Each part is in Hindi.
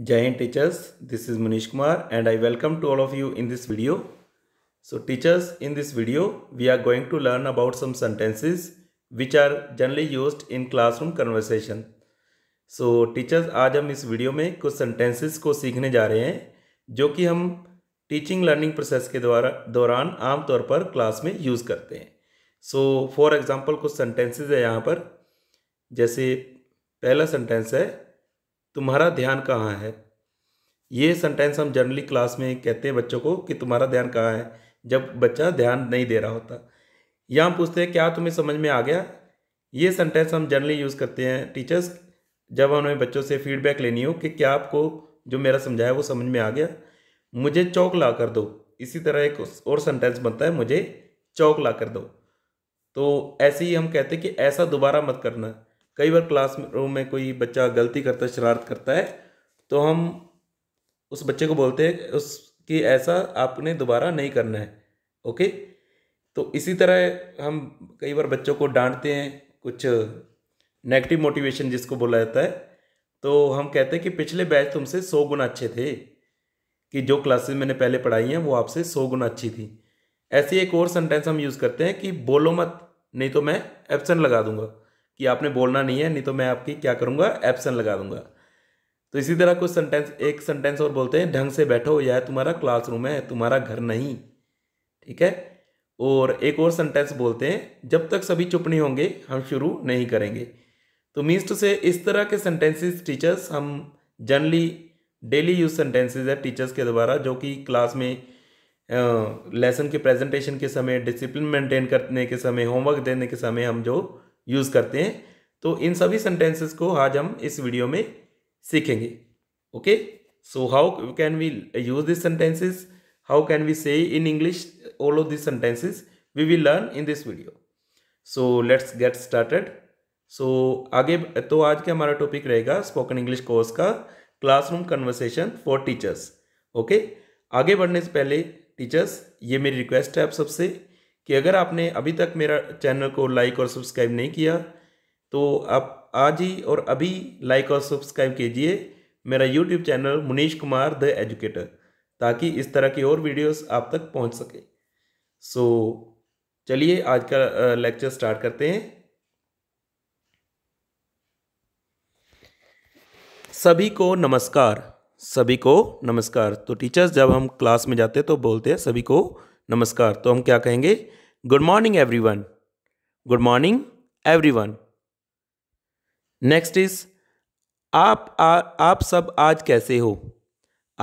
Jai Hind teachers, this is Manish Kumar and I welcome to all of you in this video. So teachers, in this video, we are going to learn about some sentences which are generally used in classroom conversation. So teachers, आज हम इस वीडियो में कुछ sentences को सीखने जा रहे हैं जो कि हम टीचिंग लर्निंग प्रोसेस के द्वारा दौरान आमतौर पर क्लास में यूज़ करते हैं सो फॉर एग्ज़ाम्पल कुछ सेंटेंसेज है यहाँ पर जैसे पहला सेंटेंस है तुम्हारा ध्यान कहाँ है ये सेंटेंस हम जनरली क्लास में कहते हैं बच्चों को कि तुम्हारा ध्यान कहाँ है जब बच्चा ध्यान नहीं दे रहा होता या हम पूछते हैं क्या तुम्हें समझ में आ गया ये सेंटेंस हम जनरली यूज़ करते हैं टीचर्स जब हमें बच्चों से फीडबैक लेनी हो कि क्या आपको जो मेरा समझाया वो समझ में आ गया मुझे चौक ला कर दो इसी तरह एक और सेंटेंस बनता है मुझे चौक ला कर दो तो ऐसे ही हम कहते हैं कि ऐसा दोबारा मत करना कई बार क्लास रूम में कोई बच्चा गलती करता है शरारत करता है तो हम उस बच्चे को बोलते हैं उस कि ऐसा आपने दोबारा नहीं करना है ओके तो इसी तरह हम कई बार बच्चों को डांटते हैं कुछ नेगेटिव मोटिवेशन जिसको बोला जाता है तो हम कहते हैं कि पिछले बैच तुमसे सौ गुना अच्छे थे कि जो क्लासेस मैंने पहले पढ़ाई हैं वो आपसे सौ गुना अच्छी थी ऐसी एक और सेंटेंस हम यूज़ करते हैं कि बोलो मत नहीं तो मैं एब्सेंट लगा दूंगा कि आपने बोलना नहीं है नहीं तो मैं आपकी क्या करूँगा एप्सन लगा दूंगा तो इसी तरह कुछ सेंटेंस एक सेंटेंस और बोलते हैं ढंग से बैठो यह तुम्हारा क्लासरूम है तुम्हारा घर नहीं ठीक है और एक और सेंटेंस बोलते हैं जब तक सभी चुप नहीं होंगे हम शुरू नहीं करेंगे तो मीन्स टू से इस तरह के सेंटेंसेस टीचर्स हम जनरली डेली यूज सेंटेंसेस है टीचर्स के द्वारा जो कि क्लास में लेसन के प्रेजेंटेशन के समय डिसिप्लिन मेंटेन करने के समय होमवर्क देने के समय हम जो यूज़ करते हैं तो इन सभी सेंटेंसेस को आज हम इस वीडियो में सीखेंगे okay so how can we use this sentences how can we say in English all of this sentences we will learn in this video so let's get started so आगे तो आज का हमारा टॉपिक रहेगा स्पोकन इंग्लिश कोर्स का classroom conversation for teachers okay आगे बढ़ने से पहले टीचर्स ये मेरी रिक्वेस्ट है आप सबसे कि अगर आपने अभी तक मेरा चैनल को लाइक और सब्सक्राइब नहीं किया तो आप आज ही और अभी लाइक और सब्सक्राइब कीजिए मेरा YouTube channel Munish Kumar the educator ताकि इस तरह की और वीडियोस आप तक पहुंच सके सो so, चलिए आज का लेक्चर स्टार्ट करते हैं सभी को नमस्कार सभी को नमस्कार तो टीचर्स जब हम क्लास में जाते हैं तो बोलते हैं सभी को नमस्कार तो हम क्या कहेंगे good morning everyone good morning everyone next is आप आ, आप सब आज कैसे हो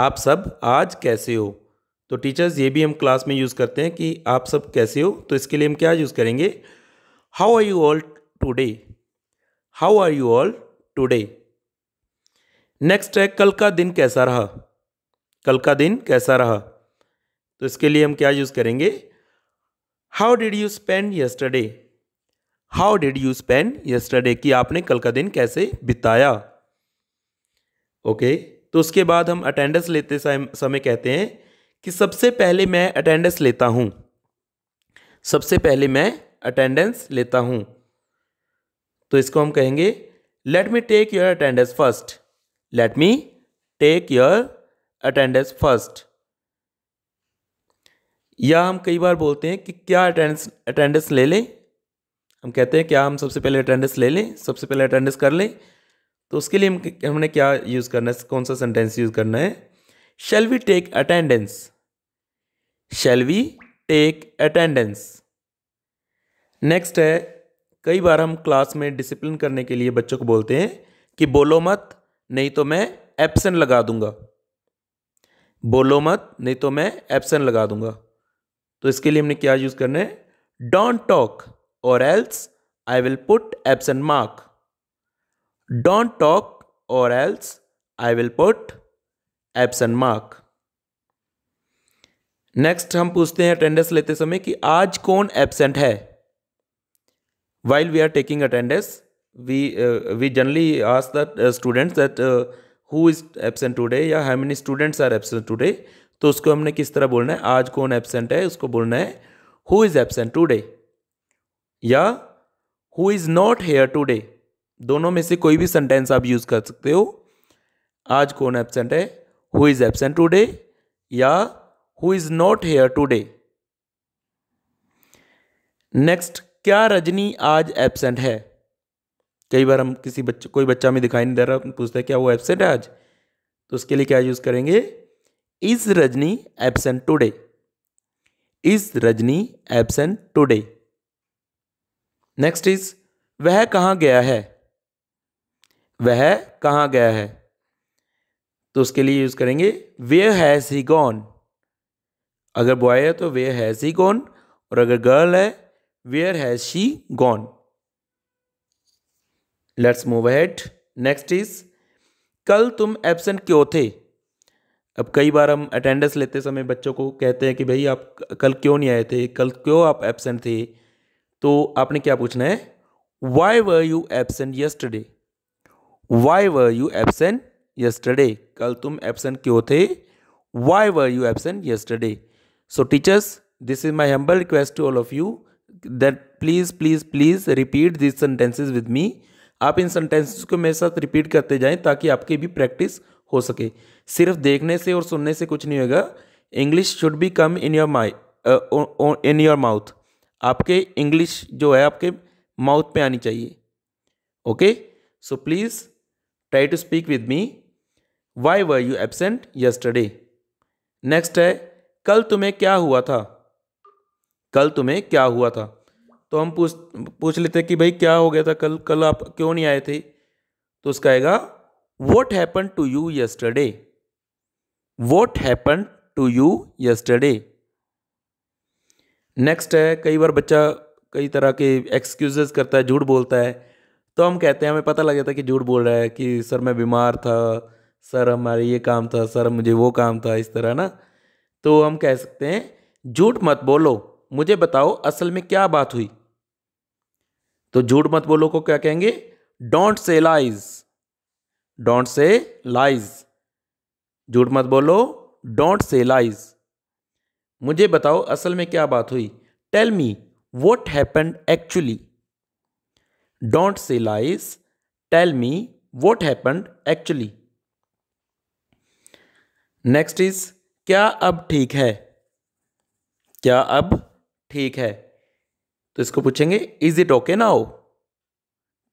आप सब आज कैसे हो तो टीचर्स ये भी हम क्लास में यूज़ करते हैं कि आप सब कैसे हो तो इसके लिए हम क्या यूज़ करेंगे how are you all today how are you all today next है कल का दिन कैसा रहा कल का दिन कैसा रहा तो इसके लिए हम क्या यूज़ करेंगे how did you spend yesterday how did you spend yesterday कि आपने कल का दिन कैसे बिताया ओके okay, तो उसके बाद हम अटेंडेंस लेते समय कहते हैं कि सबसे पहले मैं अटेंडेंस लेता हूँ सबसे पहले मैं अटेंडेंस लेता हूँ तो इसको हम कहेंगे let me take your attendance first let me take your attendance first या हम कई बार बोलते हैं कि क्या अटेंडेंस अटेंडेंस ले लें हम कहते हैं क्या हम सबसे पहले अटेंडेंस ले लें सबसे पहले अटेंडेंस कर लें तो उसके लिए हम हमने क्या यूज़ करना है कौन सा सेंटेंस यूज़ करना है shall we take attendance shall we take attendance next है कई बार हम क्लास में डिसिप्लिन करने के लिए बच्चों को बोलते हैं कि बोलो मत नहीं तो मैं एब्सेंट लगा दूंगा बोलो मत नहीं तो मैं एब्सेंट लगा दूंगा तो इसके लिए हमने क्या यूज करना है don't talk or else I will put absent mark don't talk or else I will put absent mark next हम पूछते हैं अटेंडेंस लेते समय कि आज कौन एबसेंट है while we are taking attendance we we generally ask the students that who is absent today या how many students are absent today तो उसको हमने किस तरह बोलना है आज कौन एबसेंट है उसको बोलना है हु इज़ एबसेंट टूडे या who is not here today दोनों में से कोई भी सेंटेंस आप यूज़ कर सकते हो आज कौन एबसेंट है हु इज़ एबसेंट टूडे या who is not here today next क्या रजनी आज एबसेंट है कई बार हम किसी बच्चे कोई बच्चा हमें दिखाई नहीं दे रहा पूछता है क्या वो एबसेंट है आज तो उसके लिए क्या यूज़ करेंगे is Rajni absent today is Rajni absent today next is वह कहाँ गया है वह कहाँ गया है तो उसके लिए यूज़ करेंगे वेयर हैज़ ही गॉन अगर बॉय है तो वेयर हैज़ ही गॉन और अगर गर्ल है where has she gone let's move head next is कल तुम एबसेंट क्यों थे अब कई बार हम अटेंडेंस लेते समय बच्चों को कहते हैं कि भाई आप कल क्यों नहीं आए थे कल क्यों आप एबसेंट थे तो आपने क्या पूछना है why were you absent yesterday why were you absent yesterday कल तुम एबसेंट क्यों थे why were you absent yesterday so teachers this is my humble request to all of you that please please please repeat this sentences with me आप इन सेंटेंसेज को मेरे साथ रिपीट करते जाएं ताकि आपकी भी प्रैक्टिस हो सके सिर्फ देखने से और सुनने से कुछ नहीं होगा English should be come in your my in your mouth आपके इंग्लिश जो है आपके माउथ पे आनी चाहिए okay so please try to speak with me why were you absent yesterday next है कल तुम्हें क्या हुआ था कल तुम्हें क्या हुआ था तो हम पूछ पूछ लेते कि भाई क्या हो गया था कल कल आप क्यों नहीं आए थे तो उसका आएगा what happen to you yesterday what happen to you yesterday next है कई बार बच्चा कई तरह के एक्सक्यूजेस करता है झूठ बोलता है तो हम कहते हैं हमें पता लग जाता है कि झूठ बोल रहा है कि सर मैं बीमार था सर हमारे ये काम था सर मुझे वो काम था इस तरह ना तो हम कह सकते हैं झूठ मत बोलो मुझे बताओ असल में क्या बात हुई तो झूठ मत बोलो को क्या कहेंगे don't say lies don't say lies झूठ मत बोलो डोंट से लाइज मुझे बताओ असल में क्या बात हुई tell me what happen actually don't say lies tell me what happen actually next is क्या अब ठीक है क्या अब ठीक है तो इसको पूछेंगे इज इट ओके नाउ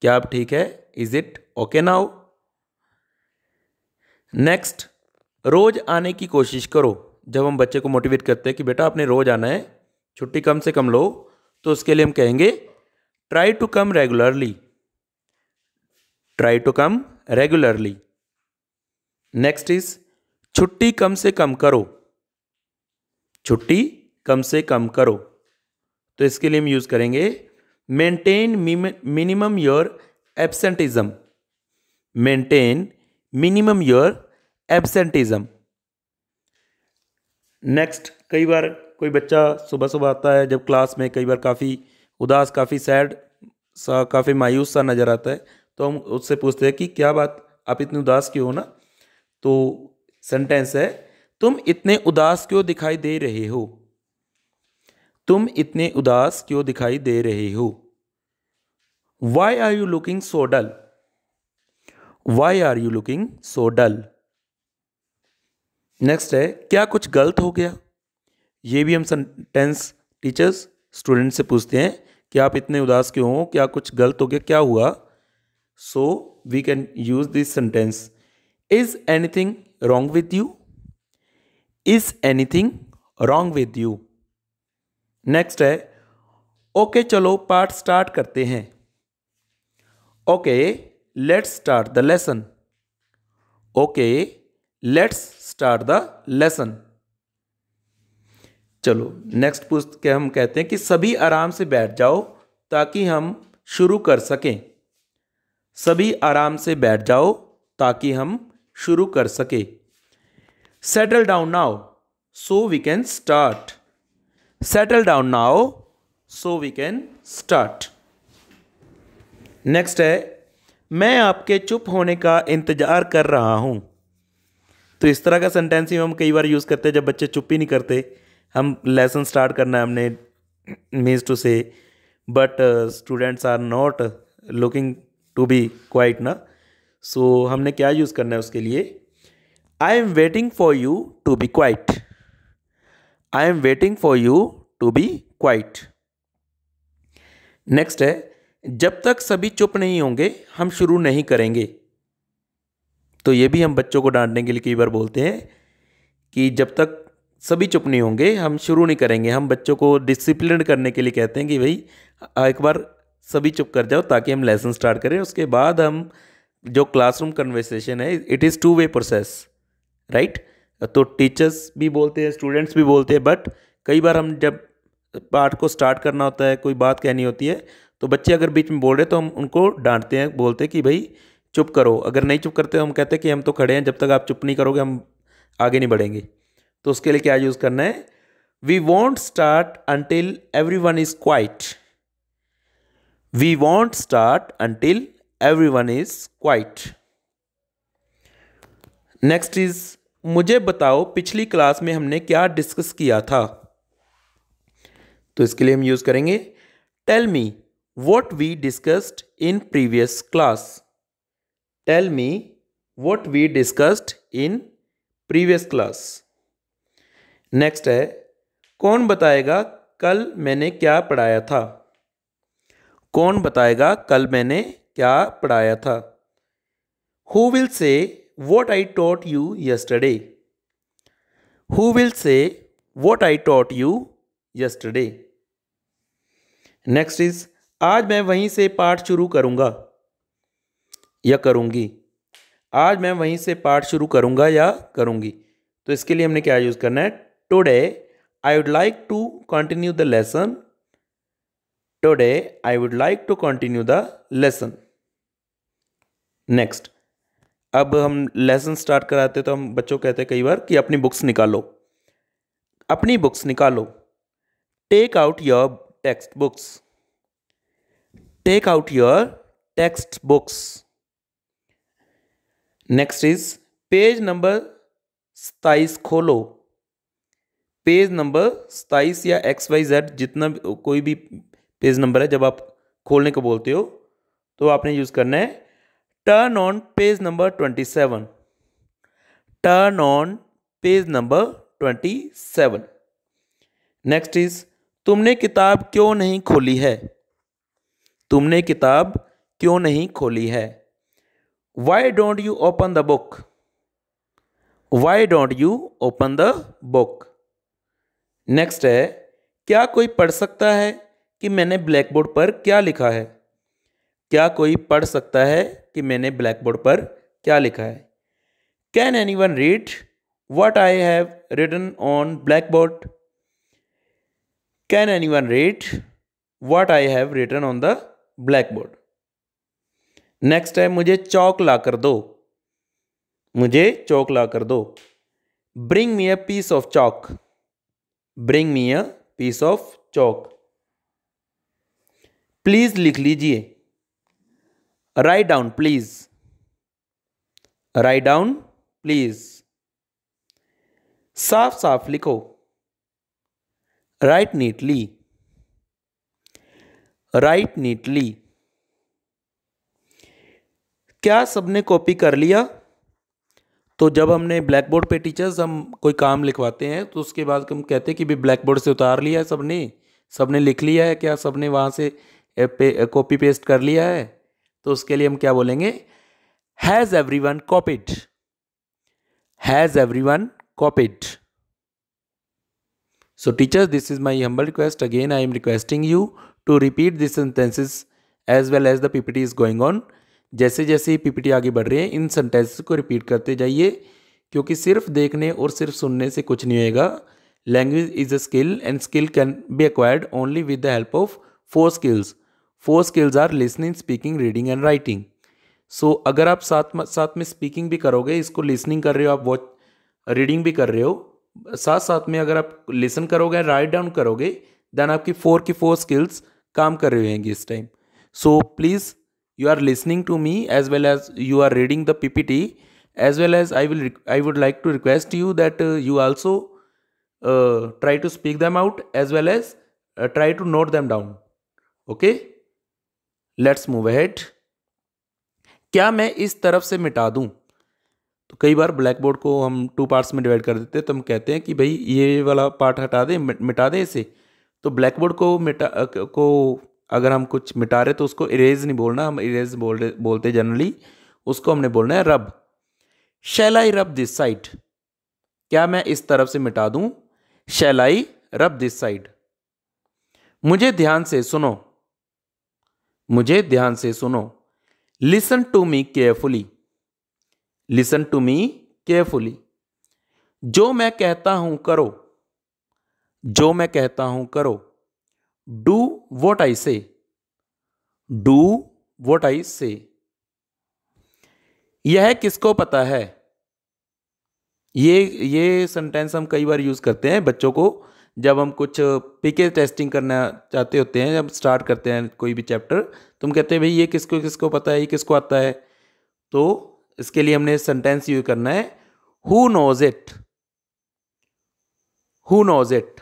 क्या अब ठीक है is it okay now next रोज़ आने की कोशिश करो जब हम बच्चे को मोटिवेट करते हैं कि बेटा आपने रोज़ आना है छुट्टी कम से कम लो तो उसके लिए हम कहेंगे try to come regularly try to come regularly next is छुट्टी कम से कम करो छुट्टी कम से कम करो तो इसके लिए हम यूज़ करेंगे maintain minimum your absenteeism maintain minimum your absenteeism next कई बार कोई बच्चा सुबह सुबह आता है जब क्लास में कई बार काफ़ी उदास काफ़ी सैड सा काफ़ी मायूस सा नज़र आता है तो हम उससे पूछते हैं कि क्या बात आप इतने उदास क्यों हो ना तो सेंटेंस है तुम इतने उदास क्यों दिखाई दे रहे हो तुम इतने उदास क्यों दिखाई दे रहे हो why are you looking so dull why are you looking so dull next है क्या कुछ गलत हो गया ये भी हम सेंटेंस टीचर्स स्टूडेंट से पूछते हैं कि आप इतने उदास क्यों हो क्या कुछ गलत हो गया क्या हुआ so we can use this sentence is anything wrong with you is anything wrong with you next है ओके okay, चलो पार्ट स्टार्ट करते हैं okay let's start the lesson okay let's start the lesson चलो नेक्स्ट पुस्त के हम कहते हैं कि सभी आराम से बैठ जाओ ताकि हम शुरू कर सकें सभी आराम से बैठ जाओ ताकि हम शुरू कर सकें settle down now so we can start settle down now so we can start next है मैं आपके चुप होने का इंतज़ार कर रहा हूँ तो इस तरह का सेंटेंस ही हम कई बार यूज़ करते हैं जब बच्चे चुप ही नहीं करते हम लेसन स्टार्ट करना है हमने means to say but students are not looking to be quiet ना सो हमने क्या यूज़ करना है उसके लिए I am waiting for you to be quiet I am waiting for you to be quiet next है जब तक सभी चुप नहीं होंगे हम शुरू नहीं करेंगे तो ये भी हम बच्चों को डांटने के लिए कई बार बोलते हैं कि जब तक सभी चुप नहीं होंगे हम शुरू नहीं करेंगे हम बच्चों को डिसिप्लिन करने के लिए कहते हैं कि भाई एक बार सभी चुप कर जाओ ताकि हम लेसन स्टार्ट करें उसके बाद हम जो क्लासरूम कन्वर्सेशन है it is two way process right तो टीचर्स भी बोलते हैं स्टूडेंट्स भी बोलते हैं बट कई बार हम जब पाठ को स्टार्ट करना होता है कोई बात कहनी होती है तो बच्चे अगर बीच में बोल रहे तो हम उनको डांटते हैं बोलते हैं कि भाई चुप करो अगर नहीं चुप करते हो हम कहते हैं कि हम तो खड़े हैं जब तक आप चुप नहीं करोगे हम आगे नहीं बढ़ेंगे तो उसके लिए क्या यूज़ करना है we want start until everyone is quiet we want start until everyone is quiet next is मुझे बताओ पिछली क्लास में हमने क्या डिस्कस किया था तो इसके लिए हम यूज़ करेंगे tell me what we discussed in previous class tell me what we discussed in previous class next है कौन बताएगा कल मैंने क्या पढ़ाया था कौन बताएगा कल मैंने क्या पढ़ाया था who will say what I taught you yesterday who will say what I taught you yesterday next is आज मैं वहीं से पाठ शुरू करूँगा या करूँगी आज मैं वहीं से पाठ शुरू करूँगा या करूँगी तो इसके लिए हमने क्या यूज़ करना है today I would like to continue the lesson today I would like to continue the lesson next अब हम लेसन स्टार्ट कराते तो हम बच्चों कहते हैं कई बार कि अपनी बुक्स निकालो अपनी बुक्स निकालो take out your text books take out your text books next is page number सताइस खोलो पेज नंबर सताइस या एक्स वाई जेड जितना कोई भी पेज नंबर है जब आप खोलने को बोलते हो तो आपने यूज़ करना है turn on page number twenty seven turn on page number twenty seven next is तुमने किताब क्यों नहीं खोली है तुमने किताब क्यों नहीं खोली है why don't you open the book why don't you open the book next है क्या कोई पढ़ सकता है कि मैंने ब्लैक बोर्ड पर क्या लिखा है क्या कोई पढ़ सकता है कि मैंने ब्लैक बोर्ड पर क्या लिखा है can anyone read what I have written on blackboard can anyone read what I have written on the blackboard next है मुझे चौक ला कर दो मुझे चौक ला कर दो bring me a piece of chalk bring me a piece of chalk please लिख लीजिए write down please write down please साफ साफ लिखो राइट नीटली राइट नीटली क्या सबने कॉपी कर लिया तो जब हमने ब्लैक बोर्ड पे टीचर्स हम कोई काम लिखवाते हैं तो उसके बाद हम कहते हैं कि भी ब्लैक बोर्ड से उतार लिया है सबने सबने लिख लिया है क्या सबने वहाँ से कॉपी पेस्ट कर लिया है तो उसके लिए हम क्या बोलेंगे has everyone copied has everyone copied so teachers this is my humble request again I am requesting you to repeat this sentences as well as the PPT is going on जैसे जैसे ही पीपीटी आगे बढ़ रही है इन सेंटेंस को रिपीट करते जाइए क्योंकि सिर्फ देखने और सिर्फ सुनने से कुछ नहीं होएगा language is a skill and skill can be acquired only with the help of four skills four skills are listening speaking reading and writing so अगर आप साथ में साथ में स्पीकिंग भी करोगे इसको लिसनिंग कर रहे हो आप वॉच रीडिंग भी कर रहे हो साथ साथ में अगर आप लिसन करोगे राइट डाउन करोगे देन आपकी फोर की फोर स्किल्स काम कर रहे होंगे इस time so please you are listening to me as well as you are reading the ppt as well as i will i would like to request you that uh, you also uh, try to speak them out as well as uh, try to note them down okay let's move ahead क्या मैं इस तरफ से मिटा दूं तो कई बार ब्लैक बोर्ड को हम टू पार्ट्स में डिवाइड कर देते हैं तो हम कहते हैं कि भाई ये वाला पार्ट हटा दें मिटा दें इसे तो ब्लैक बोर्ड को मिटा को अगर हम कुछ मिटा रहे तो उसको इरेज नहीं बोलना हम इरेज बोल रहे बोलते जनरली उसको हमने बोलना है रब शैल आई रब दिस साइड क्या मैं इस तरफ से मिटा दूं शैल आई रब दिस साइड मुझे ध्यान से सुनो मुझे ध्यान से सुनो listen to me carefully listen to me carefully जो मैं कहता हूं करो जो मैं कहता हूं करो Do what I say. Do what I say. यह किसको पता है ये ये सेंटेंस हम कई बार यूज़ करते हैं बच्चों को जब हम कुछ पीके टेस्टिंग करना चाहते होते हैं जब स्टार्ट करते हैं कोई भी चैप्टर तो हम कहते हैं भाई ये किसको किसको पता है ये किसको आता है तो इसके लिए हमने सेंटेंस यूज करना है who knows it who knows it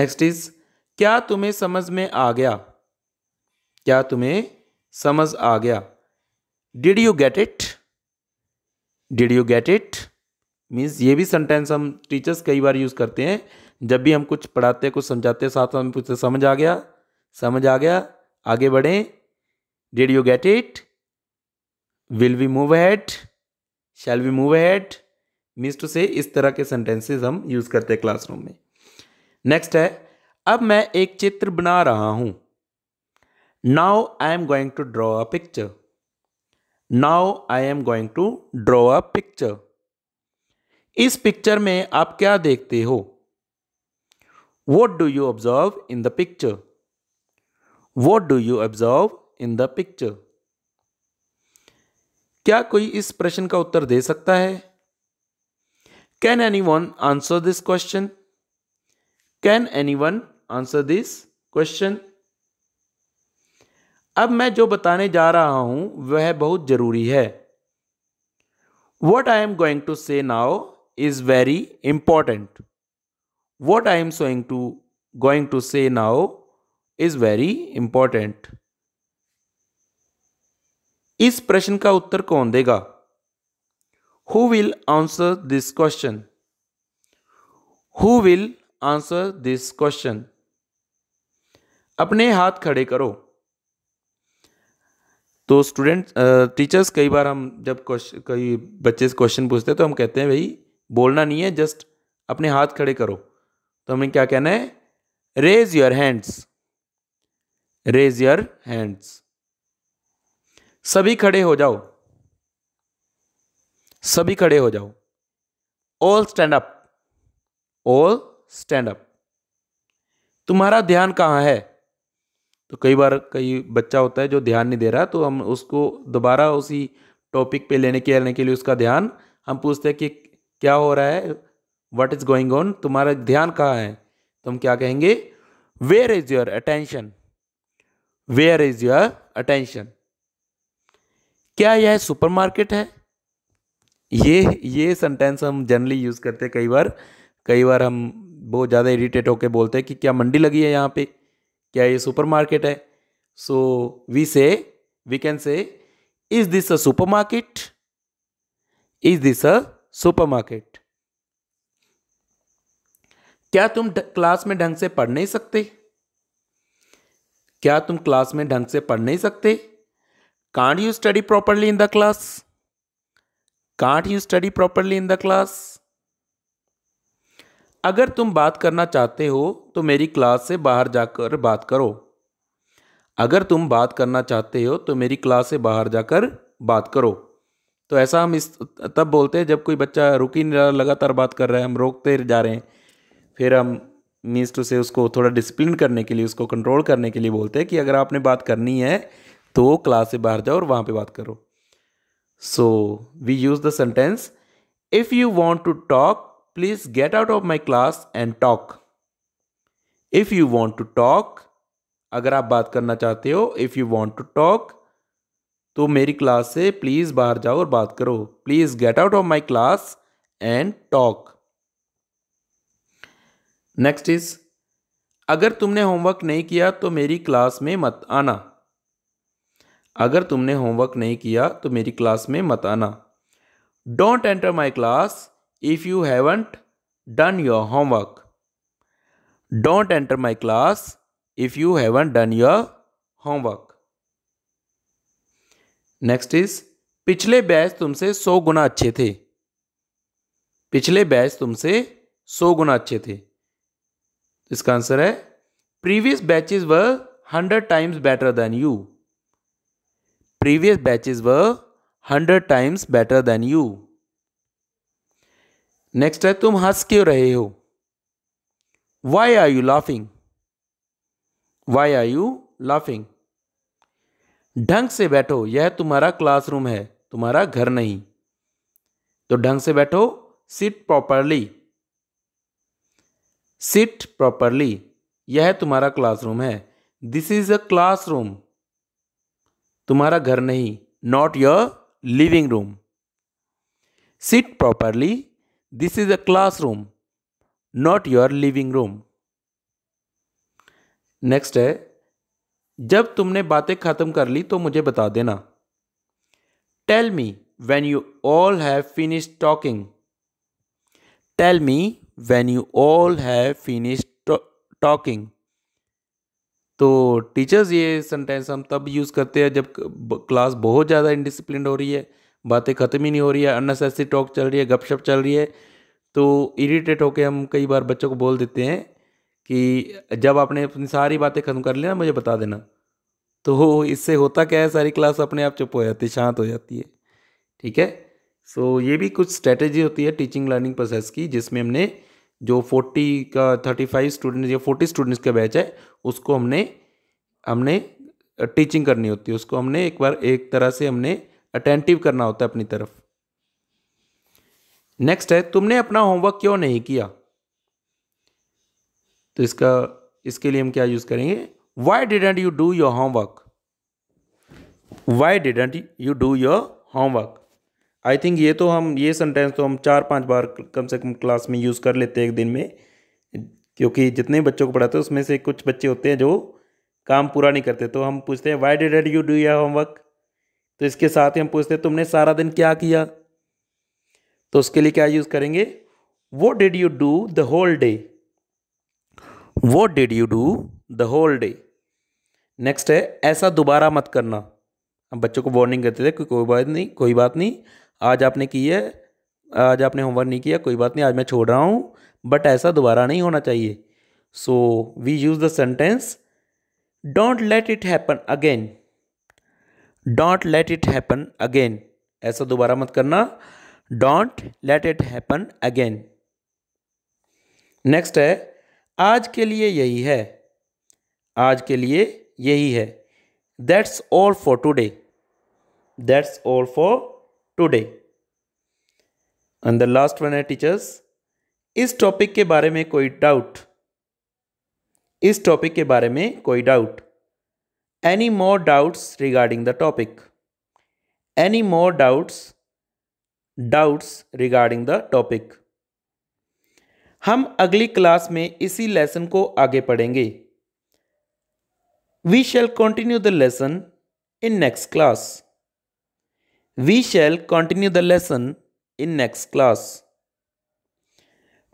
next is क्या तुम्हें समझ में आ गया क्या तुम्हें समझ आ गया did you get it did you get it means ये भी सेंटेंस हम टीचर्स कई बार यूज़ करते हैं जब भी हम कुछ पढ़ाते कुछ समझाते साथ में पूछते समझ आ गया समझ आ गया आगे बढ़ें did you get it will we move ahead shall we move ahead means to say इस तरह के सेंटेंसेज हम यूज़ करते हैं क्लासरूम में नेक्स्ट है अब मैं एक चित्र बना रहा हूं now I am going to draw a picture now I am going to draw a picture इस पिक्चर में आप क्या देखते हो what do you observe in the picture what do you observe in the picture क्या कोई इस प्रश्न का उत्तर दे सकता है can anyone answer this question can anyone answer this question अब मैं जो बताने जा रहा हूं वह बहुत जरूरी है what I am going to say now is very important what I am saying to going to say now is very important इस प्रश्न का उत्तर कौन देगा who will answer this question who will answer this question अपने हाथ खड़े करो तो स्टूडेंट टीचर्स कई बार हम जब क्वेश्चन कई बच्चे से क्वेश्चन पूछते हैं तो हम कहते हैं भाई बोलना नहीं है जस्ट अपने हाथ खड़े करो तो हमें क्या कहना है raise your hands raise your hands सभी खड़े हो जाओ सभी खड़े हो जाओ all stand up all stand up तुम्हारा ध्यान कहाँ है तो कई बार कई बच्चा होता है जो ध्यान नहीं दे रहा तो हम उसको दोबारा उसी टॉपिक पे लेने के आने के लिए उसका ध्यान हम पूछते हैं कि क्या हो रहा है वट इज़ गोइंग ऑन तुम्हारा ध्यान कहाँ है तो हम क्या कहेंगे where is your attention where is your attention क्या यह सुपरमार्केट है ये ये सेंटेंस हम जनरली यूज़ करते हैं कई बार कई बार हम बहुत ज़्यादा इरीटेट होकर बोलते हैं कि क्या मंडी लगी है यहाँ पर क्या ये सुपर मार्केट है so we say we can say is this a supermarket is this a supermarket क्या तुम क्लास में ढंग से पढ़ नहीं सकते क्या तुम क्लास में ढंग से पढ़ नहीं सकते can't you study properly in the class can't you study properly in the class अगर तुम बात करना चाहते हो तो मेरी क्लास से बाहर जाकर बात करो अगर तुम बात करना चाहते हो तो मेरी क्लास से बाहर जाकर बात करो तो ऐसा हम इस तब बोलते हैं जब कोई बच्चा रुक ही नहीं रहा लगातार बात कर रहा है हम रोकते जा रहे हैं फिर हम मीन्स टू से उसको थोड़ा डिसिप्लिन करने के लिए उसको कंट्रोल करने के लिए बोलते हैं कि अगर आपने बात करनी है तो क्लास से बाहर जाओ और वहाँ पे बात करो so we use the sentence if you want to talk please get out of my class and talk if you want to talk अगर आप बात करना चाहते हो if you want to talk तो मेरी क्लास से प्लीज़ बाहर जाओ और बात करो please get out of my class and talk next is अगर तुमने होमवर्क नहीं किया तो मेरी क्लास में मत आना अगर तुमने होमवर्क नहीं किया तो मेरी क्लास में मत आना don't enter my class if you haven't done your homework don't enter my class if you haven't done your homework next is पिछले बैच तुमसे सौ गुना अच्छे थे पिछले बैच तुमसे सौ गुना अच्छे थे इसका आंसर है previous batches were hundred times better than you previous batches were hundred times better than you next है तुम हंस क्यों रहे हो why are you laughing why are you laughing ढंग से बैठो यह तुम्हारा क्लासरूम है तुम्हारा घर नहीं तो ढंग से बैठो सिट प्रॉपरली सिट प्रॉपरली यह तुम्हारा क्लासरूम है दिस इज अ क्लासरूम तुम्हारा घर नहीं not your living room sit properly This is a classroom, not your living room. Next है जब तुमने बातें ख़त्म कर ली तो मुझे बता देना tell me when you all have finish talking tell me when you all have finish talking तो टीचर्स ये सेंटेंस हम तब यूज़ करते हैं जब क्लास बहुत ज़्यादा इनडिसिप्लिन हो रही है बातें ख़त्म ही नहीं हो रही है अननेसेसरी टॉक चल रही है गपशप चल रही है तो इरीटेट होकर हम कई बार बच्चों को बोल देते हैं कि जब आपने अपनी सारी बातें ख़त्म कर लेना मुझे बता देना तो इससे होता क्या है सारी क्लास अपने आप चुप हो जाती है शांत हो जाती है ठीक है सो so, ये भी कुछ स्ट्रैटेजी होती है टीचिंग लर्निंग प्रोसेस की जिसमें हमने जो फोर्टी का थर्टी फाइव स्टूडेंट्स या फोर्टी स्टूडेंट्स का बैच है उसको हमने हमने टीचिंग करनी होती है उसको हमने एक बार एक तरह से हमने अटेंटिव करना होता है अपनी तरफ नेक्स्ट है तुमने अपना होमवर्क क्यों नहीं किया तो इसका इसके लिए हम क्या यूज़ करेंगे why didn't you do your homework why didn't you do your homework I think ये तो हम ये सेंटेंस तो हम चार पांच बार कम से कम क्लास में यूज़ कर लेते हैं एक दिन में क्योंकि जितने बच्चों को पढ़ाते हैं उसमें से कुछ बच्चे होते हैं जो काम पूरा नहीं करते तो हम पूछते हैं why didn't you do your homework तो इसके साथ ही हम पूछते हैं तुमने सारा दिन क्या किया तो उसके लिए क्या यूज़ करेंगे what did you do the whole day what did you do the whole day next है ऐसा दोबारा मत करना हम बच्चों को वार्निंग करते थे कि कोई बात नहीं कोई बात नहीं आज आपने की है आज आपने होमवर्क नहीं किया कोई बात नहीं आज मैं छोड़ रहा हूँ बट ऐसा दोबारा नहीं होना चाहिए so we use the sentence don't let it happen again don't let it happen again ऐसा दोबारा मत करना don't let it happen again next है आज के लिए यही है आज के लिए यही है that's all for today that's all for today and the last one है टीचर्स इस टॉपिक के बारे में कोई डाउट इस टॉपिक के बारे में कोई doubt Any more doubts regarding the topic? Any more doubts? Doubts regarding the topic? हम अगली क्लास में इसी लेसन को आगे पढ़ेंगे we shall continue the lesson in next class we shall continue the lesson in next class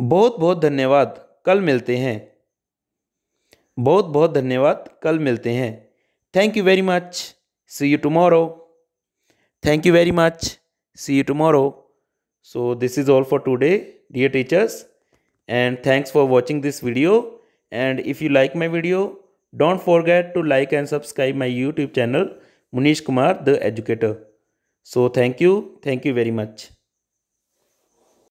बहुत बहुत धन्यवाद कल मिलते हैं बहुत बहुत धन्यवाद कल मिलते हैं Thank you very much. See you tomorrow. Thank you very much. See you tomorrow. So this is all for today, dear teachers. And thanks for watching this video. And if you like my video, don't forget to like and subscribe my YouTube channel, Munish Kumar, The Educator. So thank you. Thank you very much.